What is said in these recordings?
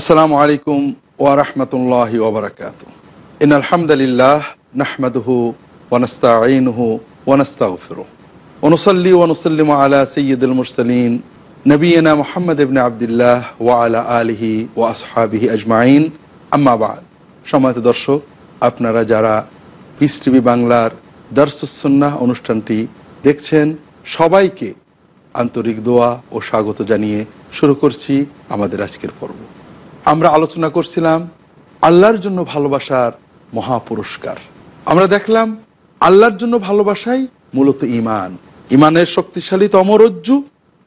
আসসালামু আলাইকুম ওয়ারহমতুল্লাহ ওবরাকাত ইন আলহামদুলিল্লাহ নাহমাদহু ওয়ানস্তাঈনহু ওয়ানস্তাগফিরু ওনসল্লি ওয়ানুসাল্লিমু আলা সাইয়্যিদুল মুরসালিন নবীনা মুহাম্মদ ইবনে আবদুল্লাহ ওয়া আলা আলিহি ওয়া আসহাবিহি আজমাইন আম্মাবাদ বাদ সম্মানিত দর্শক আপনারা যারা পিস টিভি বাংলার দর্শসুন্নাহ অনুষ্ঠানটি দেখছেন সবাইকে আন্তরিক দোয়া ও স্বাগত জানিয়ে শুরু করছি আমাদের আজকের পর্ব আমরা আলোচনা করছিলাম আল্লাহর জন্য ভালোবাসার মহাপুরস্কার আমরা দেখলাম আল্লাহর জন্য ভালোবাসাই মূলত ইমান ইমানের শক্তিশালী তমরজ্জু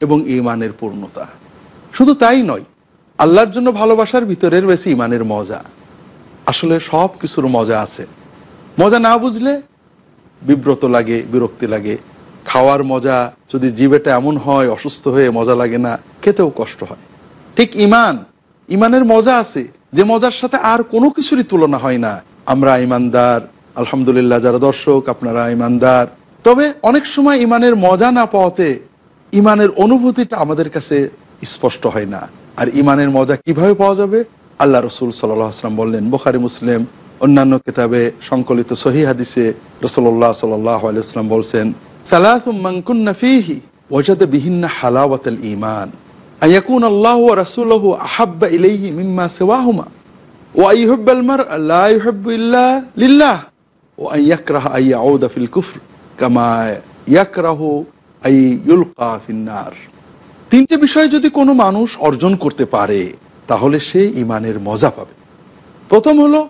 এবং ইমানের পূর্ণতা শুধু তাই নয় আল্লাহর জন্য ভালোবাসার ভিতরে রয়েছে ইমানের মজা আসলে সব কিছুর মজা আছে মজা না বুঝলে বিব্রত লাগে বিরক্তি লাগে খাওয়ার মজা যদি জীবেটা এমন হয় অসুস্থ হয়ে মজা লাগে না খেতেও কষ্ট হয় ঠিক ইমান ইমানের মজা আছে যে মজার সাথে আর কোনো কিছুরই তুলনা হয় না আমরা ইমানদার আলহামদুলিল্লাহ যারা দর্শক আপনারা ইমানদার তবে অনেক সময় ইমানের মজা না পাওয়াতে ইমানের অনুভূতিটা আমাদের কাছে স্পষ্ট হয় না আর ইমানের মজা কিভাবে পাওয়া যাবে আল্লাহ রসুল সাল্লাম আসলাম বললেন বোখারি মুসলিম অন্যান্য কিতাবে সংকলিত সহি হাদিসে রসল্লাহ সাল্লাম বলছেন সালাহ মাঙ্কুন্না ফিহি ওজাদ বিহিন্না হালাওয়াত ইমান আয়াকুন আল্লাহ রাসুলহু আহাব্বা ইলাইহি মিম্মা সেওয়াহুমা ও আইহব্বাল মার আল্লাহ ইহব্বুল্লাহ লিল্লাহ ও আইয়াকরাহ আইয়া আউদা ফিল কুফর কামা ইয়াকরাহ আই ইউলকা ফিন্নার তিনটে বিষয় যদি কোনো মানুষ অর্জন করতে পারে তাহলে সে ইমানের মজা পাবে প্রথম হলো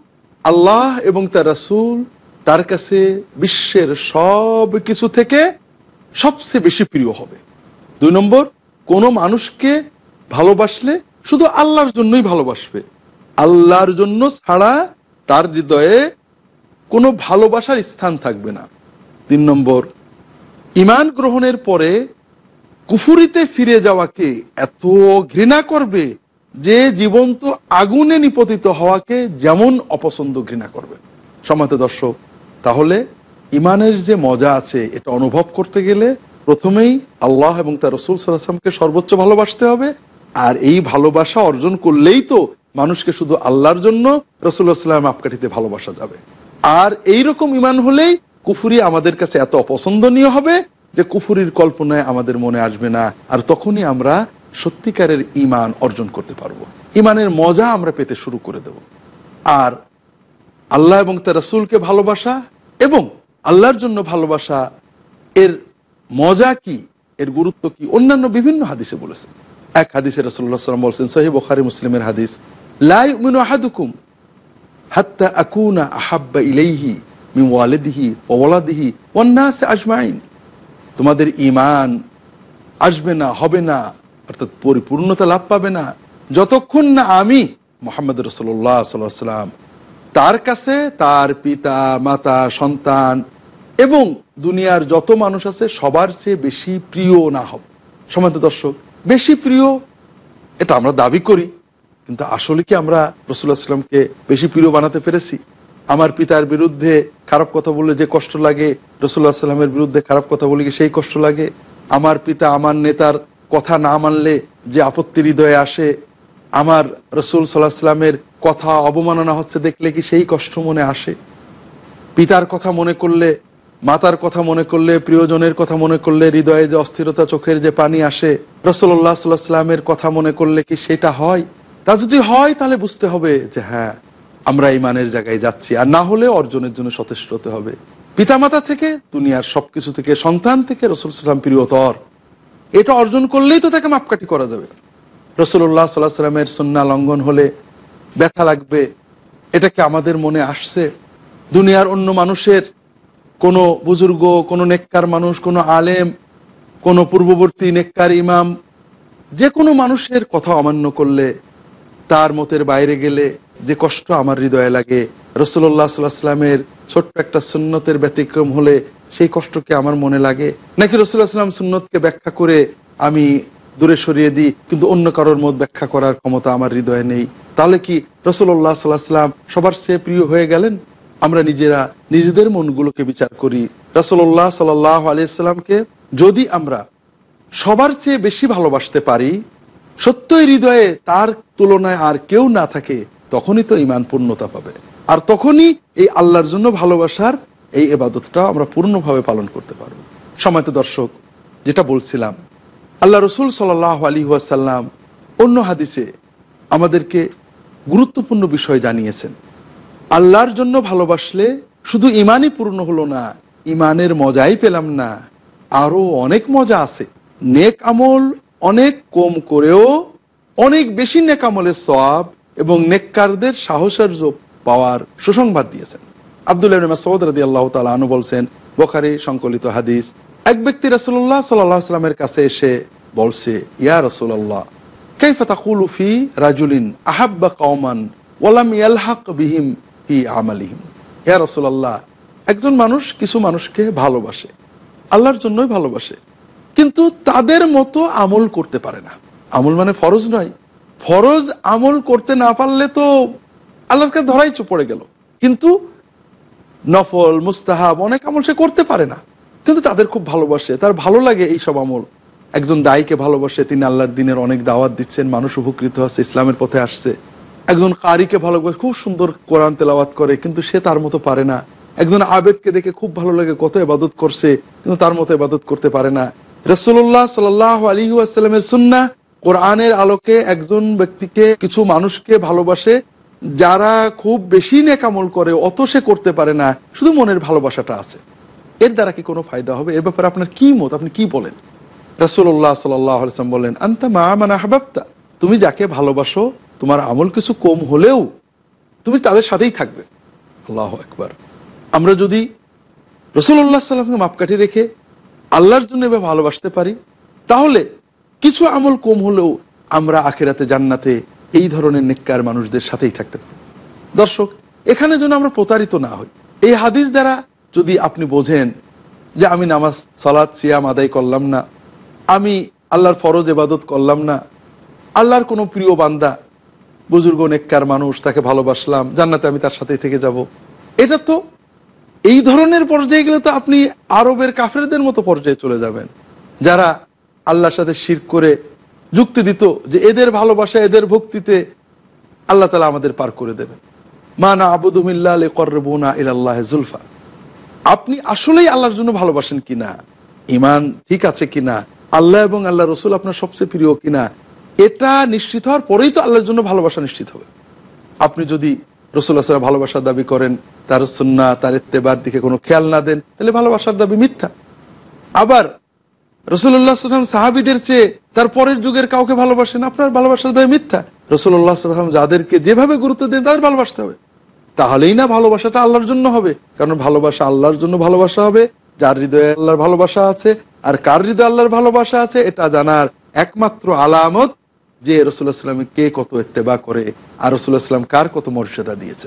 আল্লাহ এবং তার রাসুল তার কাছে বিশ্বের সব কিছু থেকে সবচেয়ে বেশি প্রিয় হবে দুই নম্বর কোনো মানুষকে ভালোবাসলে শুধু আল্লাহর জন্যই ভালোবাসবে আল্লাহর জন্য ছাড়া তার হৃদয়ে কোনো ভালোবাসার স্থান থাকবে না তিন নম্বর ইমান গ্রহণের পরে কুফুরিতে ফিরে যাওয়াকে এত ঘৃণা করবে যে জীবন্ত আগুনে নিপতিত হওয়াকে যেমন অপছন্দ ঘৃণা করবে সমাতে দর্শক তাহলে ইমানের যে মজা আছে এটা অনুভব করতে গেলে প্রথমেই আল্লাহ এবং তার রসুল সাল্লাহামকে সর্বোচ্চ ভালোবাসতে হবে আর এই ভালোবাসা অর্জন করলেই তো মানুষকে শুধু আল্লাহর জন্য রসুল্লাহ আপকাঠিতে ভালোবাসা যাবে আর এই রকম ইমান হলেই কুফুরি আমাদের কাছে এত অপছন্দনীয় হবে যে কুফুরির কল্পনায় আমাদের মনে আসবে না আর তখনই আমরা সত্যিকারের ইমান অর্জন করতে পারবো ইমানের মজা আমরা পেতে শুরু করে দেব আর আল্লাহ এবং তার রসুলকে ভালোবাসা এবং আল্লাহর জন্য ভালোবাসা এর মজা কি এর গুরুত্ব কি অন্যান্য বিভিন্ন হাদিসে বলেছেন এক হাদিসে রসল্লাহ সাল্লাম বলছেন সহি বখারি মুসলিমের হাদিস লাই মিনু আহাদুকুম হাত্তা আকুনা আহাব্বা ইলেহি মি ওয়ালেদিহি ওয়ালাদিহি অন্যাসে আজমাইন তোমাদের ইমান আসবে না হবে না অর্থাৎ পরিপূর্ণতা লাভ পাবে না যতক্ষণ না আমি মোহাম্মদ রসল্লাহ সাল্লাহ সাল্লাম তার কাছে তার পিতা মাতা সন্তান এবং দুনিয়ার যত মানুষ আছে সবার চেয়ে বেশি প্রিয় না হবে সমান্ত দর্শক বেশি প্রিয় এটা আমরা দাবি করি কিন্তু আসলে কি আমরা রসুল্লাহ সাল্লামকে বেশি প্রিয় বানাতে পেরেছি আমার পিতার বিরুদ্ধে খারাপ কথা বললে যে কষ্ট লাগে রসুল্লাহ সাল্লামের বিরুদ্ধে খারাপ কথা বলি সেই কষ্ট লাগে আমার পিতা আমার নেতার কথা না মানলে যে আপত্তির হৃদয়ে আসে আমার রসুল সাল্লাহ সাল্লামের কথা অবমাননা হচ্ছে দেখলে কি সেই কষ্ট মনে আসে পিতার কথা মনে করলে মাতার কথা মনে করলে প্রিয়জনের কথা মনে করলে হৃদয়ে যে অস্থিরতা চোখের যে পানি আসে রসল্লাহ সাল্লাহামের কথা মনে করলে কি সেটা হয় তা যদি হয় তাহলে বুঝতে হবে যে হ্যাঁ আমরা ইমানের জায়গায় যাচ্ছি আর না হলে অর্জনের জন্য সচেষ্ট হতে হবে পিতামাতা থেকে দুনিয়ার সবকিছু থেকে সন্তান থেকে রসুল সাল্লাম প্রিয়তর এটা অর্জন করলেই তো তাকে মাপকাঠি করা যাবে রসুল্লাহ সাল্লাহ সাল্লামের সন্না লঙ্ঘন হলে ব্যথা লাগবে এটাকে আমাদের মনে আসছে দুনিয়ার অন্য মানুষের কোনো বুজুর্গ কোনো নেককার মানুষ কোনো আলেম কোনো পূর্ববর্তী নেককার ইমাম যে কোনো মানুষের কথা অমান্য করলে তার মতের বাইরে গেলে যে কষ্ট আমার হৃদয়ে লাগে রসুল্লাহ সাল্লাহামের ছোট্ট একটা সুন্নতের ব্যতিক্রম হলে সেই কষ্টকে আমার মনে লাগে নাকি সাল্লাম সুন্নতকে ব্যাখ্যা করে আমি দূরে সরিয়ে দিই কিন্তু অন্য কারোর মত ব্যাখ্যা করার ক্ষমতা আমার হৃদয়ে নেই তাহলে কি রসুল্লাহ সাল্লাহ সাল্লাম সবার সে প্রিয় হয়ে গেলেন আমরা নিজেরা নিজেদের মনগুলোকে বিচার করি রাসল্লাহ সাল্লাহ আলিয়াকে যদি আমরা সবার চেয়ে বেশি ভালোবাসতে পারি সত্যই হৃদয়ে তার তুলনায় আর কেউ না থাকে তখনই তো ইমান পূর্ণতা পাবে আর তখনই এই আল্লাহর জন্য ভালোবাসার এই এবাদতটা আমরা পূর্ণভাবে পালন করতে পারব সময়ত দর্শক যেটা বলছিলাম আল্লাহ রসুল সাল্লাহ আলী ওয়াসাল্লাম অন্য হাদিসে আমাদেরকে গুরুত্বপূর্ণ বিষয় জানিয়েছেন আল্লাহর জন্য ভালোবাসলে শুধু ইমানই পূর্ণ হলো না ইমানের মজাই পেলাম না আরো অনেক মজা আছে নেক আমল অনেক কম করেও অনেক বেশি নেক আমলের সব এবং নেককারদের সাহসার্য পাওয়ার সুসংবাদ দিয়েছেন আবদুল্লাহ সৌদ রাদি আল্লাহ তালু বলছেন বোখারি সংকলিত হাদিস এক ব্যক্তি রসুল্লাহ সাল্লামের কাছে এসে বলছে ইয়া রসুল্লাহ তাকুল তাকুলুফি রাজুলিন আহাব্বা কওমান ওয়ালাম ইয়ালহাক বিহিম ফি আমালিহিম একজন মানুষ কিছু মানুষকে ভালোবাসে আল্লাহর জন্যই ভালোবাসে কিন্তু তাদের মতো আমল করতে পারে না আমল মানে ফরজ নয় ফরজ আমল করতে না পারলে তো আল্লাহকে ধরাই পড়ে গেল কিন্তু নফল মুস্তাহাব অনেক আমল সে করতে পারে না কিন্তু তাদের খুব ভালোবাসে তার ভালো লাগে এই সব আমল একজন দায়ীকে ভালোবাসে তিনি আল্লাহর দিনের অনেক দাওয়াত দিচ্ছেন মানুষ উপকৃত হচ্ছে ইসলামের পথে আসছে একজন কারিকে ভালোবাসে খুব সুন্দর কোরআন তেলাওয়াত করে কিন্তু সে তার মতো পারে না একজন আবেদকে দেখে খুব ভালো লাগে কত এবাদত করছে কিন্তু তার মতো এবাদত করতে পারে না রসুল্লাহ সাল আলী আসসালামের সুন্না কোরআনের আলোকে একজন ব্যক্তিকে কিছু মানুষকে ভালোবাসে যারা খুব বেশি নেকামল করে অত সে করতে পারে না শুধু মনের ভালোবাসাটা আছে এর দ্বারা কি কোনো ফায়দা হবে এর ব্যাপারে আপনার কি মত আপনি কি বলেন রাসুল্লাহ সাল্লাম বললেন আন্তা মা মানে আহবাবতা তুমি যাকে ভালোবাসো তোমার আমল কিছু কম হলেও তুমি তাদের সাথেই থাকবে আল্লাহ একবার আমরা যদি রসুল্লাহ সাল্লামকে মাপকাঠি রেখে আল্লাহর জন্য এবার ভালোবাসতে পারি তাহলে কিছু আমল কম হলেও আমরা আখেরাতে জান্নাতে এই ধরনের নেককার মানুষদের সাথেই থাকতে পারি দর্শক এখানে যেন আমরা প্রতারিত না হই এই হাদিস দ্বারা যদি আপনি বোঝেন যে আমি নামাজ সালাদ সিয়াম আদায় করলাম না আমি আল্লাহর ফরজ এবাদত করলাম না আল্লাহর কোনো প্রিয় বান্দা বুজুর্গ নেককার মানুষ তাকে ভালোবাসলাম জান্নাতে আমি তার সাথে থেকে যাব। এটা তো এই ধরনের পর্যায়ে গেলে তো আপনি আরবের কাফেরদের মতো পর্যায়ে চলে যাবেন যারা আল্লাহর সাথে শির করে যুক্তি দিত যে এদের ভালোবাসা এদের ভক্তিতে আল্লাহ তালা আমাদের পার করে দেবেন মা না আবুদুমিল্লা করবুনা ইল্লাহ জুলফা আপনি আসলেই আল্লাহর জন্য ভালোবাসেন কিনা ইমান ঠিক আছে কিনা আল্লাহ এবং আল্লাহ রসুল আপনার সবচেয়ে প্রিয় কিনা এটা নিশ্চিত হওয়ার পরেই তো আল্লাহর জন্য ভালোবাসা নিশ্চিত হবে আপনি যদি রসুল্লাহ সাল্লাম ভালোবাসার দাবি করেন তার সুন্না তার ইত্তেবার দিকে কোনো খেয়াল না দেন তাহলে ভালোবাসার দাবি মিথ্যা আবার রসুল্লাহাম সাহাবিদের চেয়ে তার পরের যুগের কাউকে ভালোবাসেন আপনার ভালোবাসার দাবি মিথ্যা রসুল্লাহ সাল্লাম যাদেরকে যেভাবে গুরুত্ব দেন তাদের ভালোবাসতে হবে তাহলেই না ভালোবাসাটা আল্লাহর জন্য হবে কারণ ভালোবাসা আল্লাহর জন্য ভালোবাসা হবে যার হৃদয়ে আল্লাহর ভালোবাসা আছে আর কার হৃদয় আল্লাহর ভালোবাসা আছে এটা জানার একমাত্র আলামত যে রসুল্লাহ সাল্লামের কে কত এত্তেবা করে আর রসুল্লাহ সাল্লাম কার কত মর্যাদা দিয়েছে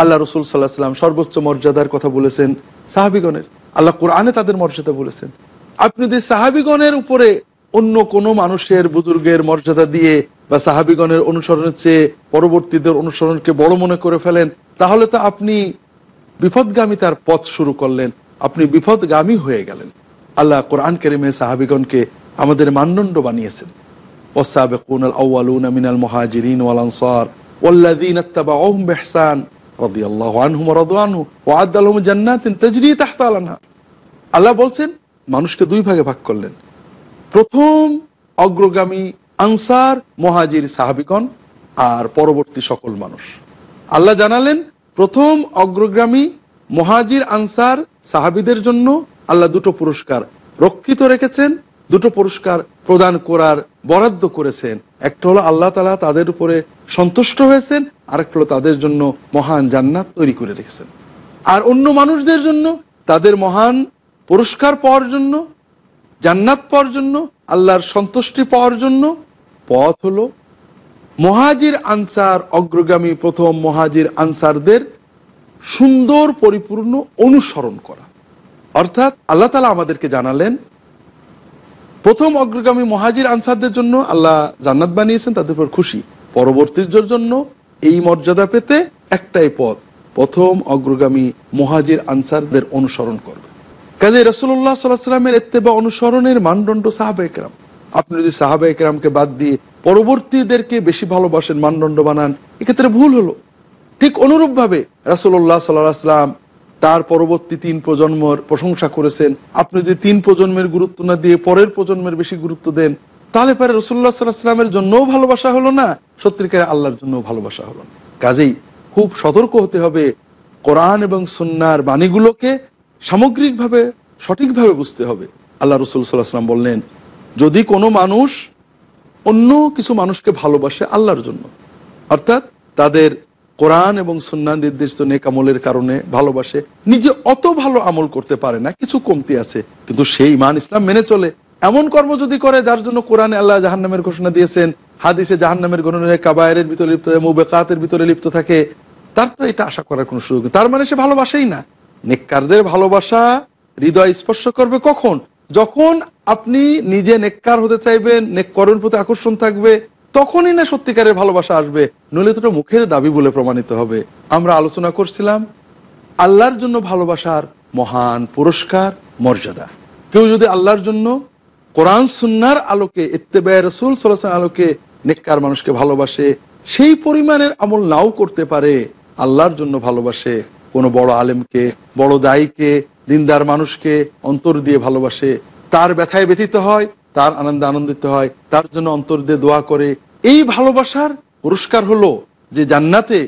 আল্লাহ রসুল সাল্লাহ সাল্লাম সর্বোচ্চ মর্যাদার কথা বলেছেন সাহাবিগণের আল্লাহ কোরআনে তাদের মর্যাদা বলেছেন আপনি যদি সাহাবিগণের উপরে অন্য কোনো মানুষের বুজুর্গের মর্যাদা দিয়ে বা সাহাবিগণের অনুসরণের চেয়ে পরবর্তীদের অনুসরণকে বড় মনে করে ফেলেন তাহলে তো আপনি বিপদগামী তার পথ শুরু করলেন আপনি বিপদগামী হয়ে গেলেন আল্লাহ কোরআন কেরিমে সাহাবিগণকে আমাদের মানদণ্ড বানিয়েছেন ওসাবেকুন আউআলুন মিনাল মহাজিরিন ওয়াল আনসার والذين اتبعوهم بإحسان رضي الله عنهم ورضوا عنه وعد لهم جنات تجري تحت الانهار আল্লাহ বলছেন মানুষকে দুই ভাগে ভাগ করলেন প্রথম অগ্রগামী আনসার মহাজির সাহাবিগণ আর পরবর্তী সকল মানুষ আল্লাহ জানালেন প্রথম অগ্রগামী মহাজির আনসার সাহাবিদের জন্য আল্লাহ দুটো পুরস্কার রক্ষিত রেখেছেন দুটো পুরস্কার প্রদান করার বরাদ্দ করেছেন একটা হলো আল্লাহ তালা তাদের উপরে সন্তুষ্ট হয়েছেন আর একটা হলো তাদের জন্য মহান জান্নাত তৈরি করে রেখেছেন আর অন্য মানুষদের জন্য তাদের মহান পুরস্কার পাওয়ার জন্য জান্নাত পাওয়ার জন্য আল্লাহর সন্তুষ্টি পাওয়ার জন্য পথ হলো মহাজির আনসার অগ্রগামী প্রথম মহাজির আনসারদের সুন্দর পরিপূর্ণ অনুসরণ করা অর্থাৎ আল্লাহ তালা আমাদেরকে জানালেন প্রথম অগ্রগামী মহাজির আনসারদের জন্য আল্লাহ জান্নাত বানিয়েছেন তাদের উপর খুশি পরবর্তীর জন্য এই মর্যাদা পেতে একটাই পথ প্রথম অগ্রগামী মহাজির আনসারদের অনুসরণ করবে কাজে রসুল্লাহ সাল্লামের এত্তেবা অনুসরণের মানদণ্ড সাহাবা একরাম আপনি যদি সাহাবা একরামকে বাদ দিয়ে পরবর্তীদেরকে বেশি ভালোবাসেন মানদণ্ড বানান এক্ষেত্রে ভুল হলো ঠিক অনুরূপভাবে রাসুল্লাহ সাল্লাহ আসলাম তার পরবর্তী তিন প্রজন্মর প্রশংসা করেছেন আপনি যে তিন প্রজন্মের গুরুত্ব না দিয়ে পরের প্রজন্মের বেশি গুরুত্ব দেন তাহলে পরে রসুল্লাহ সাল্লাহামের জন্যও ভালোবাসা হলো না সত্যিকারে আল্লাহর জন্যও ভালোবাসা হলো না কাজেই খুব সতর্ক হতে হবে কোরআন এবং সন্ন্যার বাণীগুলোকে সামগ্রিকভাবে সঠিকভাবে বুঝতে হবে আল্লাহ রসুল সাল্লাহাম বললেন যদি কোনো মানুষ অন্য কিছু মানুষকে ভালোবাসে আল্লাহর জন্য অর্থাৎ তাদের কোরআন এবং সন্ন্যান নির্দেশিত নেক আমলের কারণে ভালোবাসে নিজে অত ভালো আমল করতে পারে না কিছু কমতি আছে কিন্তু সেই মান ইসলাম মেনে চলে এমন কর্ম যদি করে যার জন্য কোরআনে আল্লাহ জাহান্নামের ঘোষণা দিয়েছেন হাদিসে জাহান্নামের গণনায় কাবায়ের ভিতরে লিপ্ত থাকে মুবেকাতের ভিতরে লিপ্ত থাকে তার তো এটা আশা করার কোনো সুযোগ তার মানে সে ভালোবাসেই না নেককারদের ভালোবাসা হৃদয় স্পর্শ করবে কখন যখন আপনি নিজে নেককার হতে চাইবেন নেককরণ প্রতি আকর্ষণ থাকবে তখনই না সত্যিকারের ভালোবাসা আসবে নইলে তো মুখের দাবি বলে প্রমাণিত হবে আমরা আলোচনা করছিলাম আল্লাহর জন্য ভালোবাসার মহান পুরস্কার মর্যাদা কেউ যদি আল্লাহর জন্য কোরআন সুন্নার আলোকে ইত্তেবায় রসুল সাল্লাহ আলোকে নেককার মানুষকে ভালোবাসে সেই পরিমাণের আমল নাও করতে পারে আল্লাহর জন্য ভালোবাসে কোনো বড় আলেমকে বড় দায়ীকে দিনদার মানুষকে অন্তর দিয়ে ভালোবাসে তার ব্যথায় ব্যথিত হয় তার আনন্দে আনন্দিত হয় তার জন্য অন্তর দিয়ে দোয়া করে এই ভালোবাসার পুরস্কার হলো যে জান্নাতে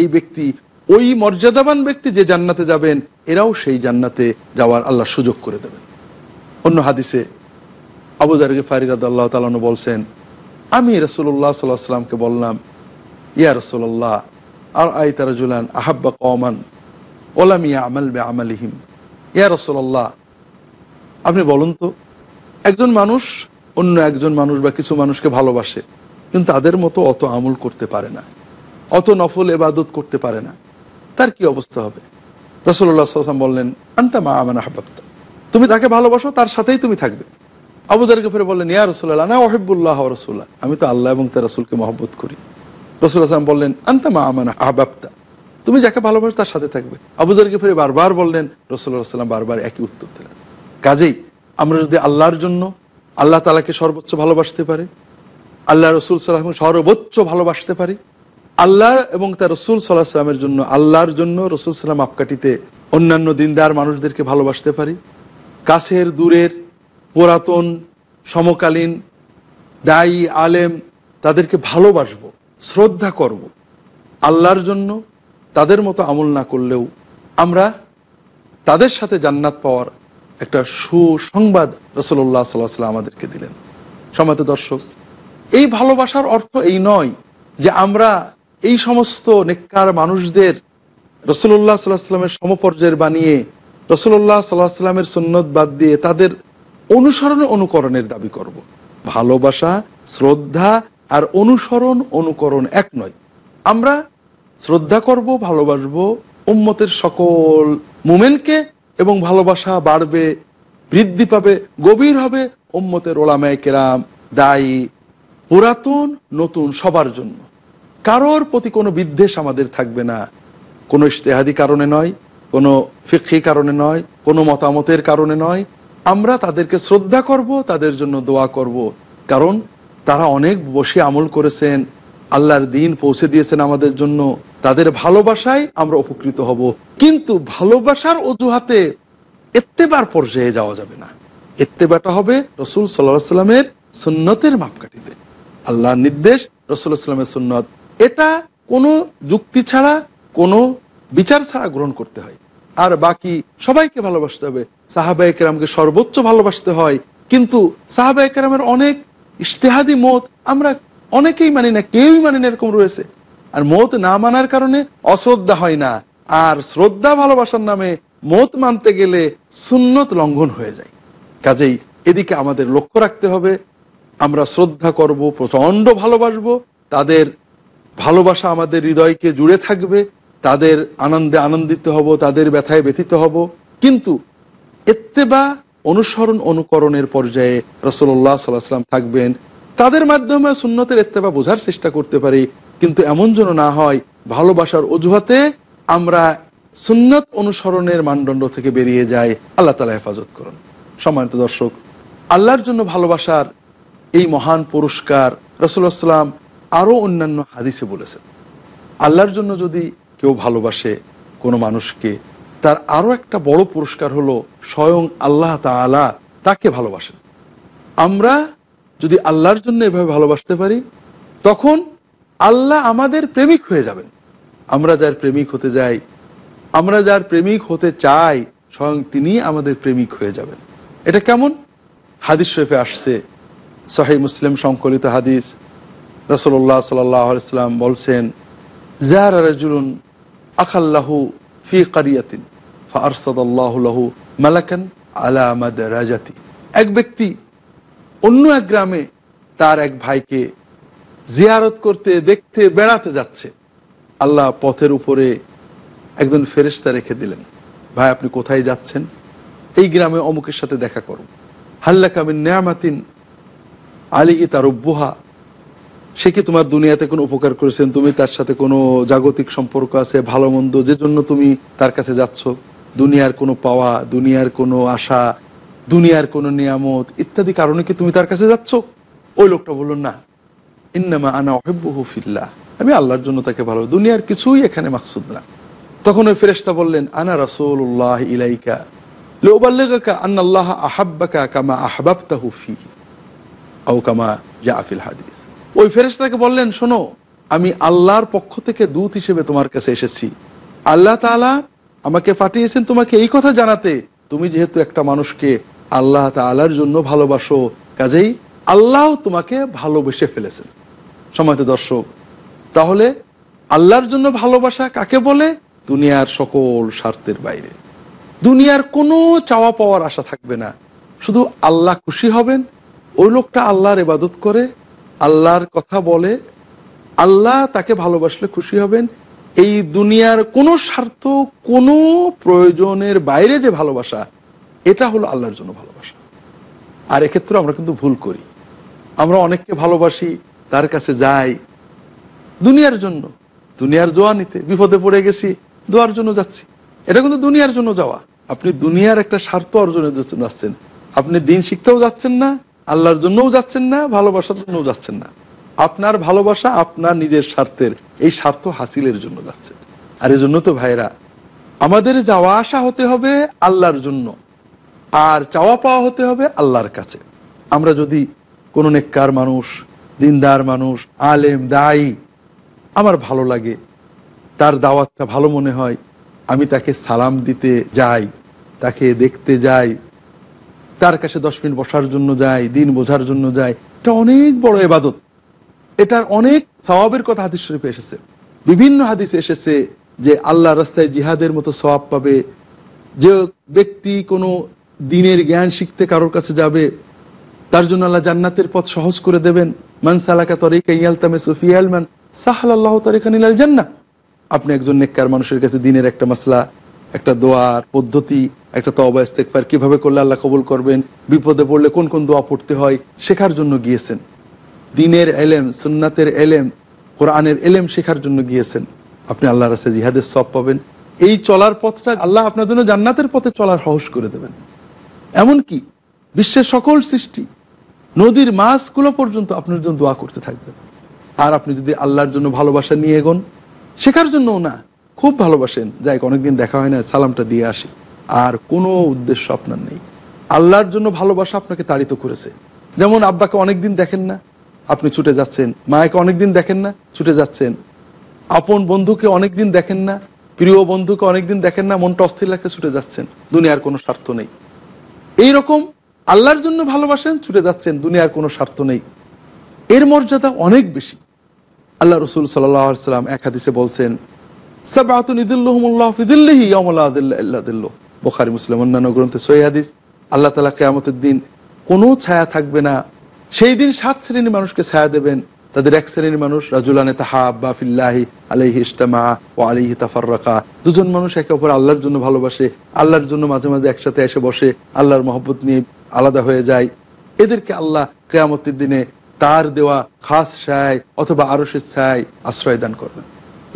এই ব্যক্তি ওই মর্যাদাবান ব্যক্তি যে জান্নাতে যাবেন এরাও সেই জান্নাতে যাওয়ার আল্লাহ সুযোগ করে দেবেন অন্য হাদিসে আবুদার ফারিরাদ আল্লাহ তালন বলছেন আমি রসুল্লাহ সাল্লাহ সাল্লামকে বললাম ইয়া রসুল্লাহ আর আই তারাজুলান আহাব্বা কমান ওলাম ইয়া আমাল বে আমলিহিম ইয়া রসুল্লাহ আপনি বলুন তো একজন মানুষ অন্য একজন মানুষ বা কিছু মানুষকে ভালোবাসে কিন্তু তাদের মতো অত আমুল করতে পারে না অত নফল এবাদত করতে পারে না তার কি অবস্থা হবে রসল্লা বললেন আনতা মা আমান আহবাবতা তুমি তাকে ভালোবাসো তার সাথেই তুমি থাকবে আবুদারকে ফিরে বললেন ইয়া রসুল্লাহ না ওহেবুল্লাহ রসুল্লাহ আমি তো আল্লাহ এবং তার রসুলকে মহব্বত করি রসুল্লাহাম বললেন আনতা মা আমান আহবাবতা তুমি যাকে ভালোবাসো তার সাথে থাকবে আবুদারকে ফিরে বারবার বললেন রসুল্লাহ সাল্লাম বারবার একই উত্তর দিলেন কাজেই আমরা যদি আল্লাহর জন্য আল্লাহ তালাকে সর্বোচ্চ ভালোবাসতে পারি আল্লাহ রসুল সাল্লামকে সর্বোচ্চ ভালোবাসতে পারি আল্লাহ এবং তার রসুল সাল্লাহ সাল্লামের জন্য আল্লাহর জন্য রসুল সাল্লাম আপকাটিতে অন্যান্য দিনদার মানুষদেরকে ভালোবাসতে পারি কাছের দূরের পুরাতন সমকালীন দায়ী আলেম তাদেরকে ভালোবাসব শ্রদ্ধা করব আল্লাহর জন্য তাদের মতো আমল না করলেও আমরা তাদের সাথে জান্নাত পাওয়ার একটা সুসংবাদ রসল্লাহ সাল্লাহ আমাদেরকে দিলেন সমাজ দর্শক এই ভালোবাসার অর্থ এই নয় যে আমরা এই সমস্ত নেককার মানুষদের রসুল্লাহ সাল্লাহামের সমপর্যায়ের বানিয়ে রসুল্লাহ সাল্লাহ সাল্লামের বাদ দিয়ে তাদের অনুসরণে অনুকরণের দাবি করব। ভালোবাসা শ্রদ্ধা আর অনুসরণ অনুকরণ এক নয় আমরা শ্রদ্ধা করব ভালোবাসবো উম্মতের সকল মুমেনকে এবং ভালোবাসা বাড়বে বৃদ্ধি পাবে গভীর হবে ওম্মতের ওলামায় কেরাম দায়ী পুরাতন নতুন সবার জন্য কারোর প্রতি কোনো বিদ্বেষ আমাদের থাকবে না কোনো ইশতেহাদি কারণে নয় কোনো ফিক্ষি কারণে নয় কোনো মতামতের কারণে নয় আমরা তাদেরকে শ্রদ্ধা করব তাদের জন্য দোয়া করব কারণ তারা অনেক বসে আমল করেছেন আল্লাহর দিন পৌঁছে দিয়েছেন আমাদের জন্য তাদের ভালোবাসায় আমরা উপকৃত হব কিন্তু ভালোবাসার অজুহাতে এত্তেবার পর্যায়ে যাওয়া যাবে না এত্তেবাটা হবে রসুল সাল্লাহ সাল্লামের সুন্নতের মাপকাঠিতে আল্লাহর নির্দেশ রসুল্লাহ সাল্লামের সুন্নত এটা কোনো যুক্তি ছাড়া কোনো বিচার ছাড়া গ্রহণ করতে হয় আর বাকি সবাইকে ভালোবাসতে হবে সাহাবা একরামকে সর্বোচ্চ ভালোবাসতে হয় কিন্তু সাহাবা একরামের অনেক ইশতেহাদি মত আমরা অনেকেই মানি না কেউই মানি না এরকম রয়েছে আর মত না মানার কারণে অশ্রদ্ধা হয় না আর শ্রদ্ধা ভালোবাসার নামে মত মানতে গেলে সুন্নত লঙ্ঘন হয়ে যায় কাজেই এদিকে আমাদের লক্ষ্য রাখতে হবে আমরা শ্রদ্ধা করব প্রচণ্ড ভালোবাসবো তাদের ভালোবাসা আমাদের হৃদয়কে জুড়ে থাকবে তাদের আনন্দে আনন্দিত হব তাদের ব্যথায় ব্যথিত হব কিন্তু এত্তেবা অনুসরণ অনুকরণের পর্যায়ে রসল্লাহ সাল্লাহ সাল্লাম থাকবেন তাদের মাধ্যমে সুন্নতের বা বোঝার চেষ্টা করতে পারি কিন্তু এমন যেন না হয় ভালোবাসার অজুহাতে আমরা সুন্নত অনুসরণের মানদণ্ড থেকে বেরিয়ে যাই আল্লাহ তালা হেফাজত করুন সম্মানিত দর্শক আল্লাহর জন্য ভালোবাসার এই মহান পুরস্কার রসুলাম আরও অন্যান্য হাদিসে বলেছেন আল্লাহর জন্য যদি কেউ ভালোবাসে কোনো মানুষকে তার আরও একটা বড় পুরস্কার হলো স্বয়ং আল্লাহ তালা তাকে ভালোবাসেন আমরা যদি আল্লাহর জন্য এভাবে ভালোবাসতে পারি তখন আল্লাহ আমাদের প্রেমিক হয়ে যাবেন আমরা যার প্রেমিক হতে যাই আমরা যার প্রেমিক হতে চাই স্বয়ং তিনি আমাদের প্রেমিক হয়ে যাবেন এটা কেমন হাদিস শরীফে আসছে সাহি মুসলিম সংকলিত হাদিস রসল্লাহ সাল্লাম বলছেন জাহারা রাজুলুন আখাল্লাহু ফি কারিয়াতিন ফারসাদাল্লাহু মালাকান আলামাদ রাজাতি এক ব্যক্তি অন্য এক গ্রামে তার এক ভাইকে জিয়ারত করতে দেখতে বেড়াতে যাচ্ছে আল্লাহ পথের উপরে একজন ফেরেস্তা রেখে দিলেন ভাই আপনি কোথায় যাচ্ছেন এই গ্রামে অমুকের সাথে দেখা করুন হাল্লা কামিন নেয়ামাতিন আলিহি তার অব্যহা সে কি তোমার দুনিয়াতে কোনো উপকার করেছেন তুমি তার সাথে কোনো জাগতিক সম্পর্ক আছে ভালো মন্দ যে জন্য তুমি তার কাছে যাচ্ছ দুনিয়ার কোনো পাওয়া দুনিয়ার কোনো আশা দুনিয়ার কোনো নিয়ামত ইত্যাদি কারণে কি তুমি তার কাছে যাচ্ছ ওই লোকটা বলল না ইন্নামা আনা অহেব্বহু আমি আল্লাহর জন্য তাকে ভালো দুনিয়ার কিছুই এখানে মাকসুদ না তখন ওই ফেরেস্তা বললেন আনা রাসৌল্লাহ ইলাইকা পক্ষ থেকে দূত হিসেবে তোমার কাছে এসেছি আল্লাহ আমাকে পাঠিয়েছেন তোমাকে এই কথা জানাতে তুমি যেহেতু একটা মানুষকে আল্লাহ তালার জন্য ভালোবাসো কাজেই আল্লাহ তোমাকে ভালোবেসে ফেলেছেন সময়ত দর্শক তাহলে আল্লাহর জন্য ভালোবাসা কাকে বলে দুনিয়ার সকল স্বার্থের বাইরে দুনিয়ার কোনো চাওয়া পাওয়ার আশা থাকবে না শুধু আল্লাহ খুশি হবেন ওই লোকটা আল্লাহর এবাদত করে আল্লাহর কথা বলে আল্লাহ তাকে ভালোবাসলে খুশি হবেন এই দুনিয়ার কোনো স্বার্থ কোনো প্রয়োজনের বাইরে যে ভালোবাসা এটা হলো আল্লাহর জন্য ভালোবাসা আর এক্ষেত্রে আমরা কিন্তু ভুল করি আমরা অনেককে ভালোবাসি তার কাছে যাই দুনিয়ার জন্য দুনিয়ার দোয়া নিতে বিপদে পড়ে গেছি দোয়ার জন্য যাচ্ছি এটা কিন্তু দুনিয়ার জন্য যাওয়া আপনি দুনিয়ার একটা স্বার্থ অর্জনের জন্য যাচ্ছেন আপনি দিন শিখতেও যাচ্ছেন না আল্লাহর জন্যও যাচ্ছেন না ভালোবাসার জন্যও যাচ্ছেন না আপনার ভালোবাসা আপনার নিজের স্বার্থের এই স্বার্থ হাসিলের জন্য যাচ্ছে আর এই জন্য তো ভাইরা আমাদের যাওয়া আসা হতে হবে আল্লাহর জন্য আর চাওয়া পাওয়া হতে হবে আল্লাহর কাছে আমরা যদি কোনো নেককার মানুষ দিনদার মানুষ আলেম দায়ী আমার ভালো লাগে তার দাওয়াতটা ভালো মনে হয় আমি তাকে সালাম দিতে যাই তাকে দেখতে যাই তার কাছে দশ মিনিট বসার জন্য যাই দিন বোঝার জন্য যাই এটা অনেক বড় এবাদত এটার অনেক স্বভাবের কথা হাদিস শরীফে এসেছে বিভিন্ন হাদিস এসেছে যে আল্লাহ রাস্তায় জিহাদের মতো স্বভাব পাবে যে ব্যক্তি কোনো দিনের জ্ঞান শিখতে কারোর কাছে যাবে তার জন্য আল্লাহ জান্নাতের পথ সহজ করে দেবেন মান সালাকা তরিকা ইয়ালতামে সুফি আলমান সাহাল আল্লাহ তরিকা নীলাল জান্না আপনি একজন নেককার মানুষের কাছে দিনের একটা মাসলা একটা দোয়ার পদ্ধতি একটা তো ইস্তেকফার কিভাবে করলে আল্লাহ কবুল করবেন বিপদে পড়লে কোন কোন দোয়া পড়তে হয় শেখার জন্য গিয়েছেন দিনের এলেম সুন্নাতের এলেম কোরআনের এলেম শেখার জন্য গিয়েছেন আপনি আল্লাহ রাসে জিহাদের সব পাবেন এই চলার পথটা আল্লাহ আপনার জন্য জান্নাতের পথে চলার সাহস করে দেবেন এমনকি বিশ্বের সকল সৃষ্টি নদীর মাছগুলো পর্যন্ত আপনার জন্য দোয়া করতে থাকবে আর আপনি যদি আল্লাহর জন্য ভালোবাসা নিয়ে এগোন শেখার জন্যও না খুব ভালোবাসেন যাই অনেকদিন দেখা হয় না সালামটা দিয়ে আসি আর কোনো উদ্দেশ্য আপনার নেই আল্লাহর জন্য ভালোবাসা আপনাকে তাড়িত করেছে যেমন আব্বাকে অনেকদিন দেখেন না আপনি ছুটে যাচ্ছেন মায়াকে অনেকদিন দেখেন না ছুটে যাচ্ছেন আপন বন্ধুকে অনেকদিন দেখেন না প্রিয় বন্ধুকে অনেকদিন দেখেন না মনটা অস্থির লাগতে ছুটে যাচ্ছেন দুনিয়ার কোনো স্বার্থ নেই এইরকম আল্লাহর জন্য ভালোবাসেন ছুটে যাচ্ছেন দুনিয়ার কোনো স্বার্থ নেই এর মর্যাদা অনেক বেশি আল্লাহ রসুল সাল্লাহ সাল্লাম এক হাদিসে বলছেন সাবাতুন ইদুল্লাহমুল্লাহ বোখারি মুসলিম অন্যান্য গ্রন্থে সহি আল্লাহ তালা কেয়ামতের দিন কোনো ছায়া থাকবে না সেই দিন সাত শ্রেণীর মানুষকে ছায়া দেবেন তাদের এক শ্রেণীর মানুষ রাজুলানে তাহা আব্বা ফিল্লাহি আলহি ইস্তামা ও আলিহি তাফাররাকা দুজন মানুষ একে অপর আল্লাহর জন্য ভালোবাসে আল্লাহর জন্য মাঝে মাঝে একসাথে এসে বসে আল্লাহর মহব্বত নিয়ে আলাদা হয়ে যায় এদেরকে আল্লাহ কেয়ামতের দিনে তার দেওয়া খাস সায় অথবা আরসের ছায় আশ্রয় দান করবেন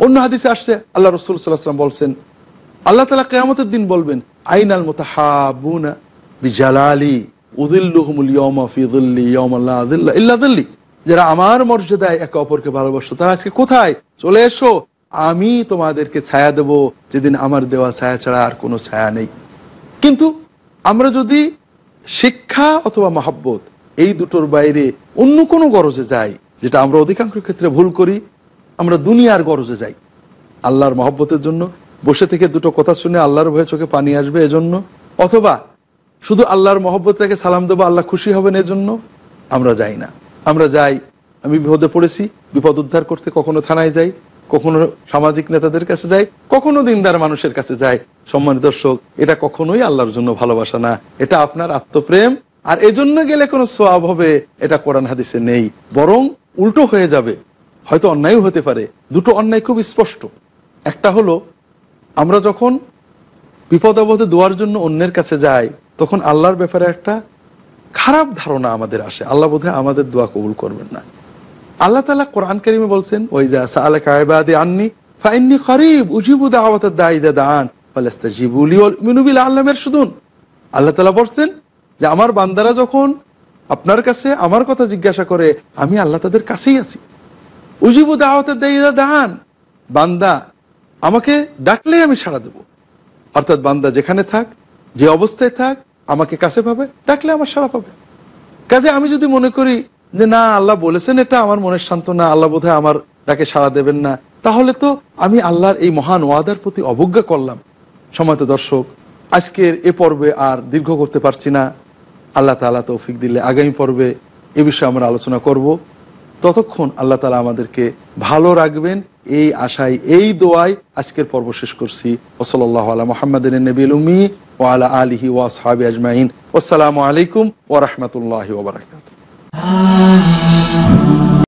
অন্য হাদিসে আসছে আল্লাহ রসুল সাল্লাহাম বলছেন আল্লাহ তালা কেয়ামতের দিন বলবেন আইন আল মোতাহাবুনা যারা আমার মর্যাদায় একে অপরকে ভালোবাসো তারা আজকে কোথায় চলে এসো আমি তোমাদেরকে ছায়া দেব যেদিন আমার দেওয়া ছায়া ছাড়া আর কোনো ছায়া নেই কিন্তু আমরা যদি শিক্ষা অথবা মহাব্বত এই দুটোর বাইরে অন্য কোনো গরজে যাই যেটা আমরা অধিকাংশ ক্ষেত্রে ভুল করি আমরা দুনিয়ার গরজে যাই আল্লাহর মহব্বতের জন্য বসে থেকে দুটো কথা শুনে আল্লাহর ভয়ে চোখে পানি আসবে এজন্য অথবা শুধু আল্লাহর মহব্বতটাকে সালাম দেবো আল্লাহ খুশি হবেন এজন্য আমরা যাই না আমরা যাই আমি বিপদে পড়েছি বিপদ উদ্ধার করতে কখনো থানায় যাই কখনো সামাজিক নেতাদের কাছে যায় কখনো দিনদার মানুষের কাছে যায় সম্মানিত দর্শক এটা কখনোই আল্লাহর জন্য ভালোবাসা না এটা আপনার আত্মপ্রেম আর এজন্য গেলে কোনো সোয়াব হবে এটা কোরআন হাদিসে নেই বরং উল্টো হয়ে যাবে হয়তো অন্যায়ও হতে পারে দুটো অন্যায় খুব স্পষ্ট একটা হলো আমরা যখন বিপদ আপদে দোয়ার জন্য অন্যের কাছে যাই তখন আল্লাহর ব্যাপারে একটা খারাপ ধারণা আমাদের আসে আল্লাহ বোধহয় আমাদের দোয়া কবুল করবেন না আল্লাহ তালা কোরআন করিমে বলছেন ওই যা সালা কায়বাদে আননি ফাইননি খরিব উজিবু দাওয়াতের দায়দা দান ফালাস্তাজিবুলি মিনুবিল আল্লামের শুধুন আল্লাহ তালা বলছেন যে আমার বান্দারা যখন আপনার কাছে আমার কথা জিজ্ঞাসা করে আমি আল্লাহ তাদের কাছেই আছি উজিবু দাওয়াতের দায়দা দান বান্দা আমাকে ডাকলে আমি সাড়া দেব অর্থাৎ বান্দা যেখানে থাক যে অবস্থায় থাক আমাকে কাছে পাবে ডাকলে আমার সাড়া পাবে কাজে আমি যদি মনে করি যে না আল্লাহ বলেছেন এটা আমার মনের না আল্লাহ বোধহয় আমার তাকে সাড়া দেবেন না তাহলে তো আমি আল্লাহর এই মহান ওয়াদার প্রতি অবজ্ঞা করলাম সময়ত দর্শক আজকের এ পর্বে আর দীর্ঘ করতে পারছি না আল্লাহ তালা তৌফিক দিলে আগামী পর্বে এ বিষয়ে আমরা আলোচনা করব ততক্ষণ আল্লাহ তালা আমাদেরকে ভালো রাখবেন এই আশায় এই দোয়ায় আজকের পর্ব শেষ করছি ওসলাল্লাহ আলা মোহাম্মদ নবীল উমি ও আলা আলহি ওয়াসহাবি আজমাইন আসসালামু আলাইকুম ওরহমতুল্লাহ ওবরাকাতু Ah.